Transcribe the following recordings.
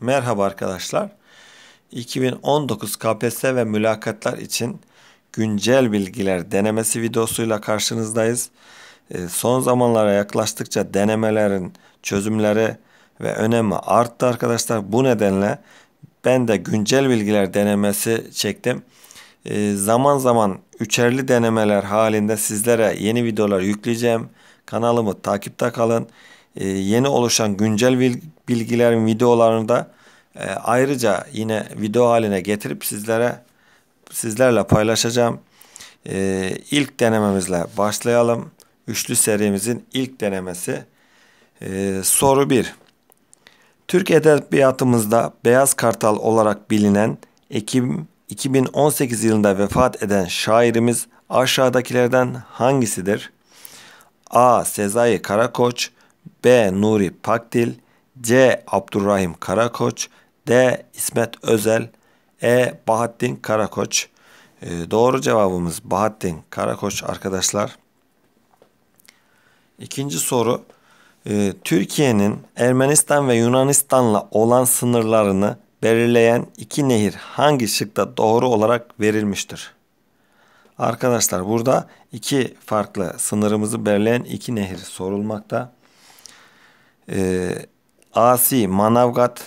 Merhaba arkadaşlar. 2019 KPSS ve mülakatlar için güncel bilgiler denemesi videosuyla karşınızdayız. Ee, son zamanlara yaklaştıkça denemelerin çözümleri ve önemi arttı arkadaşlar. Bu nedenle ben de güncel bilgiler denemesi çektim. Ee, zaman zaman üçerli denemeler halinde sizlere yeni videolar yükleyeceğim. Kanalımı takipte kalın. Ee, yeni oluşan güncel bilgilerin videolarını da e, ayrıca yine video haline getirip sizlere sizlerle paylaşacağım. E, ilk denememizle başlayalım. Üçlü serimizin ilk denemesi. E, soru 1. Türk edebiyatımızda Beyaz Kartal olarak bilinen Ekim 2018 yılında vefat eden şairimiz aşağıdakilerden hangisidir? A. Sezai Karakoç B. Nuri Pakdil C. Abdurrahim Karakoç D. İsmet Özel E. Bahattin Karakoç ee, Doğru cevabımız Bahattin Karakoç arkadaşlar. İkinci soru. Ee, Türkiye'nin Ermenistan ve Yunanistan'la olan sınırlarını belirleyen iki nehir hangi şıkta doğru olarak verilmiştir? Arkadaşlar burada iki farklı sınırımızı belirleyen iki nehir sorulmakta e, ee, Asi Manavgat,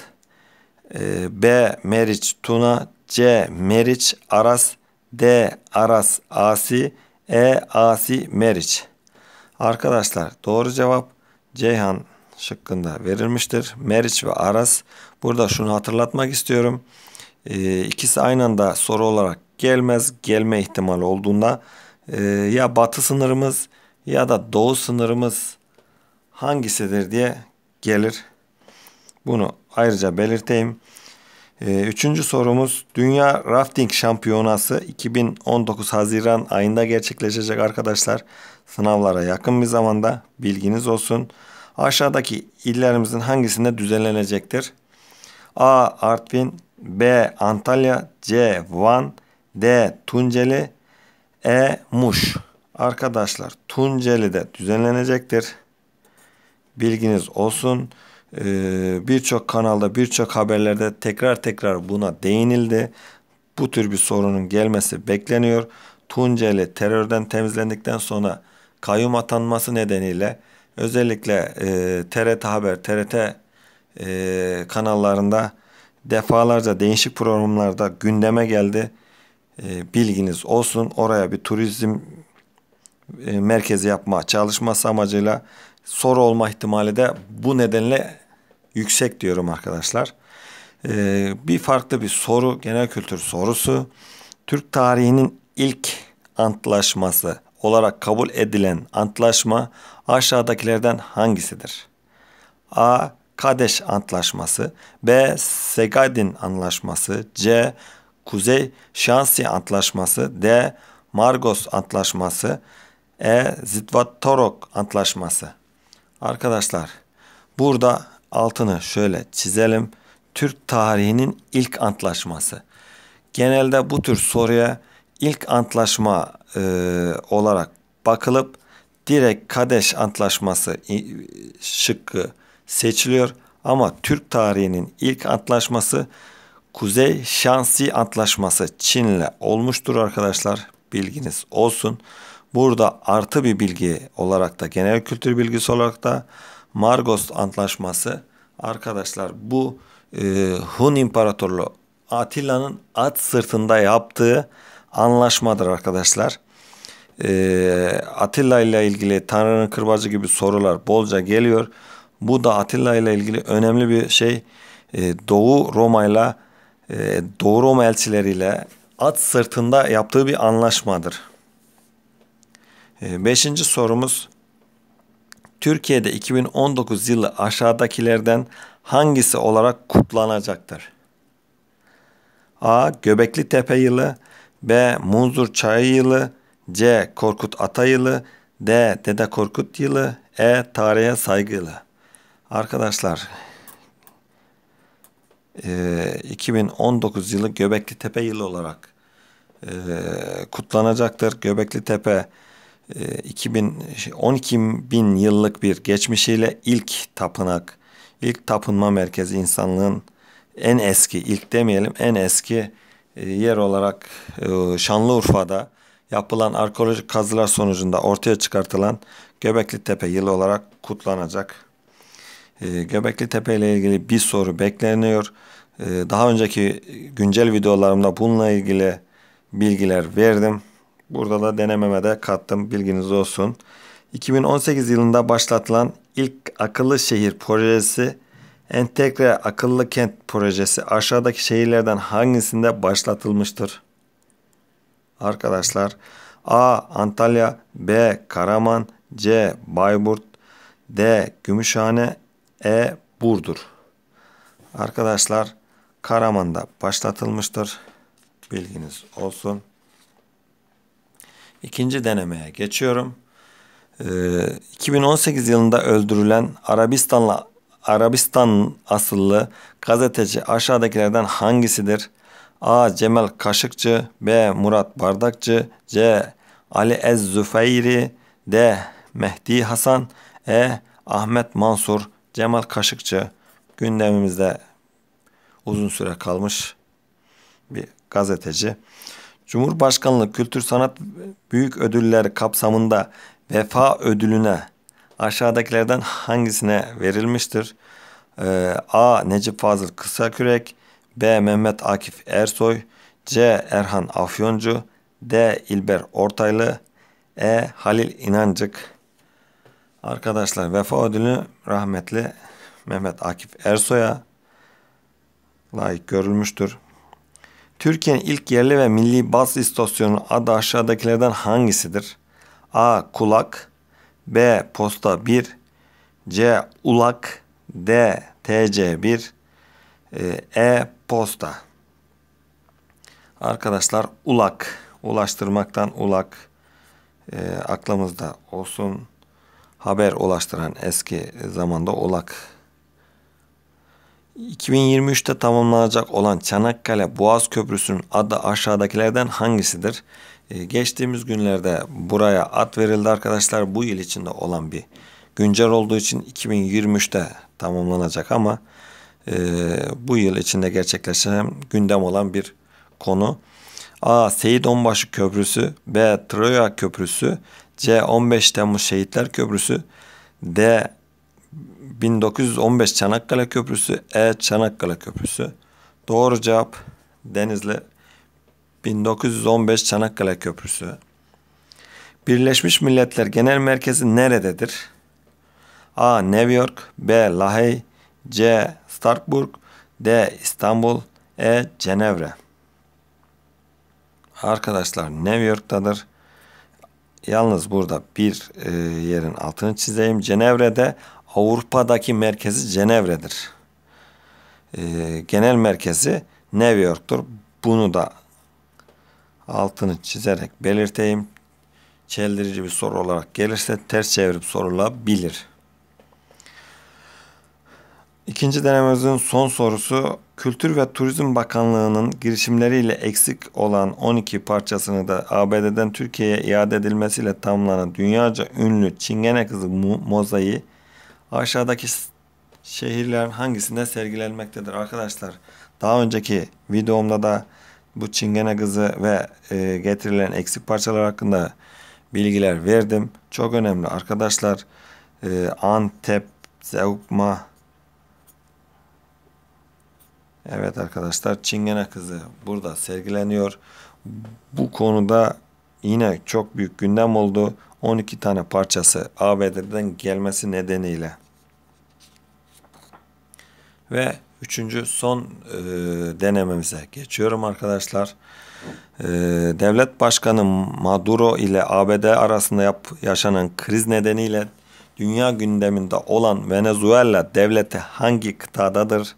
e, B Meriç Tuna, C Meriç Aras, D Aras Asi, E Asi Meriç. Arkadaşlar doğru cevap Ceyhan şıkkında verilmiştir. Meriç ve Aras. Burada şunu hatırlatmak istiyorum. E, ikisi aynı anda soru olarak gelmez. Gelme ihtimali olduğunda e, ya batı sınırımız ya da doğu sınırımız hangisidir diye gelir. Bunu ayrıca belirteyim. Ee, üçüncü sorumuz Dünya Rafting Şampiyonası 2019 Haziran ayında gerçekleşecek arkadaşlar. Sınavlara yakın bir zamanda bilginiz olsun. Aşağıdaki illerimizin hangisinde düzenlenecektir? A. Artvin B. Antalya C. Van D. Tunceli E. Muş Arkadaşlar Tunceli'de düzenlenecektir bilginiz olsun. Ee, birçok kanalda, birçok haberlerde tekrar tekrar buna değinildi. Bu tür bir sorunun gelmesi bekleniyor. Tunceli terörden temizlendikten sonra kayyum atanması nedeniyle özellikle e, TRT Haber, TRT e, kanallarında defalarca değişik programlarda gündeme geldi. E, bilginiz olsun. Oraya bir turizm e, merkezi yapma çalışması amacıyla soru olma ihtimali de bu nedenle yüksek diyorum arkadaşlar. Ee, bir farklı bir soru, genel kültür sorusu. Türk tarihinin ilk antlaşması olarak kabul edilen antlaşma aşağıdakilerden hangisidir? A. Kadeş Antlaşması B. Segadin antlaşması, C. Kuzey Şansi Antlaşması D. Margos Antlaşması E. Zitvatorok Antlaşması Arkadaşlar burada altını şöyle çizelim. Türk tarihinin ilk antlaşması. Genelde bu tür soruya ilk antlaşma e, olarak bakılıp direkt Kadeş Antlaşması şıkkı seçiliyor. Ama Türk tarihinin ilk antlaşması Kuzey Şansi Antlaşması Çin'le olmuştur arkadaşlar. Bilginiz olsun. Burada artı bir bilgi olarak da genel kültür bilgisi olarak da Margost Antlaşması arkadaşlar bu e, Hun İmparatorluğu Atilla'nın at sırtında yaptığı anlaşmadır arkadaşlar. E, Atilla ile ilgili Tanrı'nın kırbacı gibi sorular bolca geliyor. Bu da Atilla ile ilgili önemli bir şey. E, Doğu Roma ile e, Doğu Roma elçileriyle at sırtında yaptığı bir anlaşmadır. Ee, beşinci sorumuz Türkiye'de 2019 yılı aşağıdakilerden hangisi olarak kutlanacaktır? A. Göbekli Tepe yılı B. Munzur Çayı yılı C. Korkut Ata yılı D. Dede Korkut yılı E. Tarihe saygı yılı Arkadaşlar 2019 e, yılı Göbekli Tepe yılı olarak e, kutlanacaktır. Göbekli Tepe 2012 ee, şey, bin yıllık bir geçmişiyle ilk tapınak, ilk tapınma merkezi insanlığın en eski, ilk demeyelim en eski e, yer olarak e, Şanlıurfa'da yapılan arkeolojik kazılar sonucunda ortaya çıkartılan Göbekli Tepe yılı olarak kutlanacak. E, Göbekli Tepe ile ilgili bir soru bekleniyor. Daha önceki güncel videolarımda bununla ilgili bilgiler verdim. Burada da denememe de kattım bilginiz olsun. 2018 yılında başlatılan ilk akıllı şehir projesi Entegre Akıllı Kent projesi aşağıdaki şehirlerden hangisinde başlatılmıştır? Arkadaşlar A. Antalya B. Karaman C. Bayburt D. Gümüşhane E. Burdur Arkadaşlar Karaman'da başlatılmıştır. Bilginiz olsun. İkinci denemeye geçiyorum. Ee, 2018 yılında öldürülen Arabistan'la Arabistan asıllı gazeteci aşağıdakilerden hangisidir? A. Cemal Kaşıkçı B. Murat Bardakçı C. Ali Ez-Züfeyri D. Mehdi Hasan E. Ahmet Mansur Cemal Kaşıkçı gündemimizde uzun süre kalmış bir gazeteci. Cumhurbaşkanlığı Kültür Sanat Büyük Ödülleri kapsamında vefa ödülüne aşağıdakilerden hangisine verilmiştir? Ee, A. Necip Fazıl Kısakürek B. Mehmet Akif Ersoy C. Erhan Afyoncu D. İlber Ortaylı E. Halil İnancık Arkadaşlar vefa ödülü rahmetli Mehmet Akif Ersoy'a layık görülmüştür. Türkiye'nin ilk yerli ve milli bas istasyonu adı aşağıdakilerden hangisidir? A. Kulak B. Posta 1 C. Ulak D. TC1 e, e. Posta Arkadaşlar ulak ulaştırmaktan ulak e, aklımızda olsun haber ulaştıran eski zamanda ulak 2023'te tamamlanacak olan Çanakkale Boğaz Köprüsü'nün adı aşağıdakilerden hangisidir? Ee, geçtiğimiz günlerde buraya ad verildi arkadaşlar. Bu yıl içinde olan bir güncel olduğu için 2023'te tamamlanacak ama e, bu yıl içinde gerçekleşen gündem olan bir konu. A. Seyit Onbaşı Köprüsü B. Troya Köprüsü C. 15 Temmuz Şehitler Köprüsü D. 1915 Çanakkale Köprüsü, E Çanakkale Köprüsü. Doğru cevap Denizli 1915 Çanakkale Köprüsü. Birleşmiş Milletler Genel Merkezi nerededir? A. New York B. Lahey C. Starkburg D. İstanbul E. Cenevre Arkadaşlar New York'tadır. Yalnız burada bir e, yerin altını çizeyim. Cenevre'de Avrupa'daki merkezi Cenevre'dir. E, genel merkezi New York'tur. Bunu da altını çizerek belirteyim. Çeldirici bir soru olarak gelirse ters çevirip sorulabilir. İkinci denememizin son sorusu Kültür ve Turizm Bakanlığı'nın girişimleriyle eksik olan 12 parçasını da ABD'den Türkiye'ye iade edilmesiyle tamamlanan dünyaca ünlü Çingene Kızı mozaiği aşağıdaki şehirlerin hangisinde sergilenmektedir? Arkadaşlar daha önceki videomda da bu çingene kızı ve e, getirilen eksik parçalar hakkında bilgiler verdim. Çok önemli arkadaşlar. E, Antep, Zeugma. Evet arkadaşlar çingene kızı burada sergileniyor. Bu konuda yine çok büyük gündem oldu. 12 tane parçası ABD'den gelmesi nedeniyle. Ve üçüncü son e, denememize geçiyorum arkadaşlar. E, Devlet Başkanı Maduro ile ABD arasında yap, yaşanan kriz nedeniyle dünya gündeminde olan Venezuela devleti hangi kıtadadır?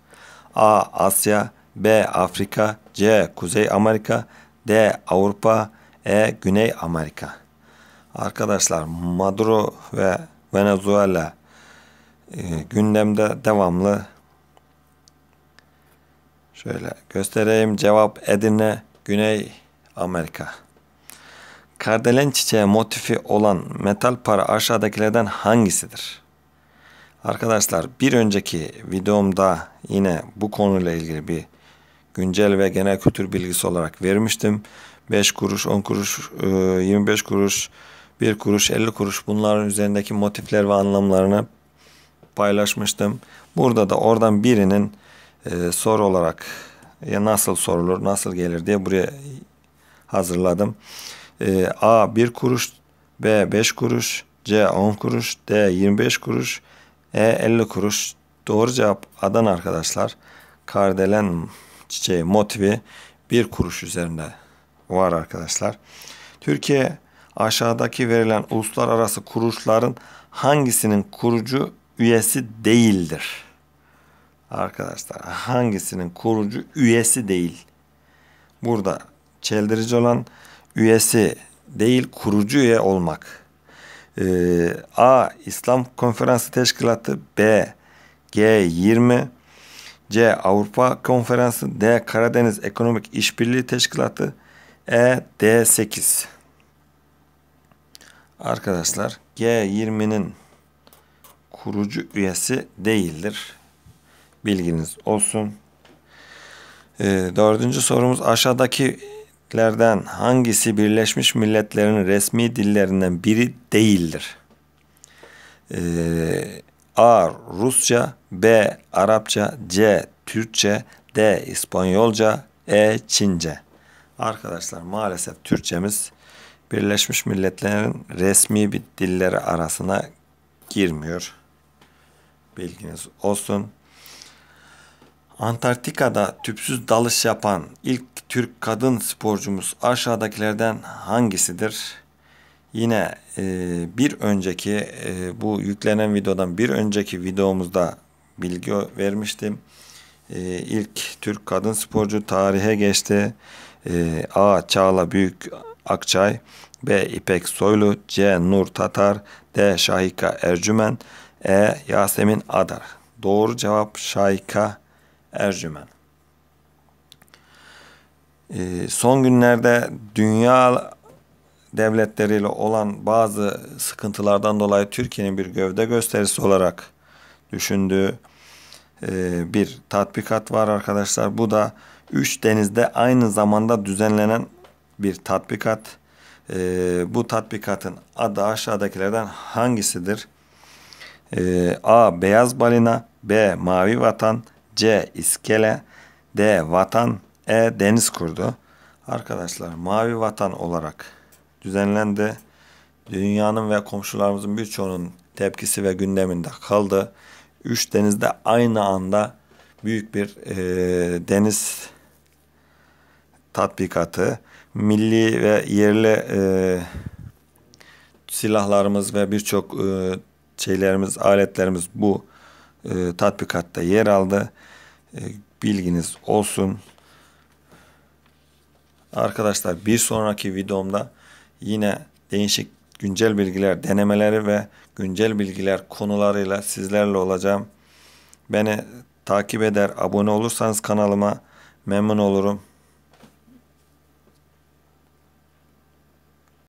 A. Asya B. Afrika C. Kuzey Amerika D. Avrupa E. Güney Amerika Arkadaşlar Maduro ve Venezuela e, gündemde devamlı Şöyle göstereyim. Cevap Edirne, Güney Amerika. Kardelen çiçeği motifi olan metal para aşağıdakilerden hangisidir? Arkadaşlar bir önceki videomda yine bu konuyla ilgili bir güncel ve genel kültür bilgisi olarak vermiştim. 5 kuruş, 10 kuruş, 25 e, kuruş, 1 kuruş, 50 kuruş bunların üzerindeki motifler ve anlamlarını paylaşmıştım. Burada da oradan birinin e, soru olarak ya nasıl sorulur, nasıl gelir diye buraya hazırladım. E, A 1 kuruş, B 5 kuruş, C 10 kuruş, D 25 kuruş, E 50 kuruş. Doğru cevap Adana arkadaşlar. Kardelen çiçeği motifi 1 kuruş üzerinde var arkadaşlar. Türkiye aşağıdaki verilen uluslararası kuruluşların hangisinin kurucu üyesi değildir? arkadaşlar hangisinin kurucu üyesi değil. Burada çeldirici olan üyesi değil kurucu üye olmak. Ee, A. İslam Konferansı Teşkilatı B. G20 C. Avrupa Konferansı D. Karadeniz Ekonomik İşbirliği Teşkilatı E. D8 Arkadaşlar G20'nin kurucu üyesi değildir. Bilginiz olsun. E, dördüncü sorumuz aşağıdakilerden hangisi Birleşmiş Milletler'in resmi dillerinden biri değildir? E, A. Rusça B. Arapça C. Türkçe D. İspanyolca E. Çince Arkadaşlar maalesef Türkçemiz Birleşmiş Milletler'in resmi bir dilleri arasına girmiyor. Bilginiz olsun. Antarktika'da tüpsüz dalış yapan ilk Türk kadın sporcumuz aşağıdakilerden hangisidir? Yine e, bir önceki e, bu yüklenen videodan bir önceki videomuzda bilgi vermiştim. E, ilk Türk kadın sporcu tarihe geçti. E, A. Çağla Büyük Akçay B. İpek Soylu C. Nur Tatar D. Şahika Ercümen E. Yasemin Adar Doğru cevap Şahika Ercümen. Ercümen. Ee, son günlerde dünya devletleriyle olan bazı sıkıntılardan dolayı Türkiye'nin bir gövde gösterisi olarak düşündüğü e, bir tatbikat var arkadaşlar. Bu da üç denizde aynı zamanda düzenlenen bir tatbikat. E, bu tatbikatın adı aşağıdakilerden hangisidir? E, A. Beyaz balina B. Mavi vatan C. iskele, D. Vatan E. Deniz kurdu. Arkadaşlar mavi vatan olarak düzenlendi. Dünyanın ve komşularımızın birçoğunun tepkisi ve gündeminde kaldı. Üç denizde aynı anda büyük bir e, deniz tatbikatı, milli ve yerli e, silahlarımız ve birçok e, şeylerimiz, aletlerimiz bu e, tatbikatta yer aldı. E, bilginiz olsun. Arkadaşlar bir sonraki videomda yine değişik güncel bilgiler denemeleri ve güncel bilgiler konularıyla sizlerle olacağım. Beni takip eder, abone olursanız kanalıma memnun olurum.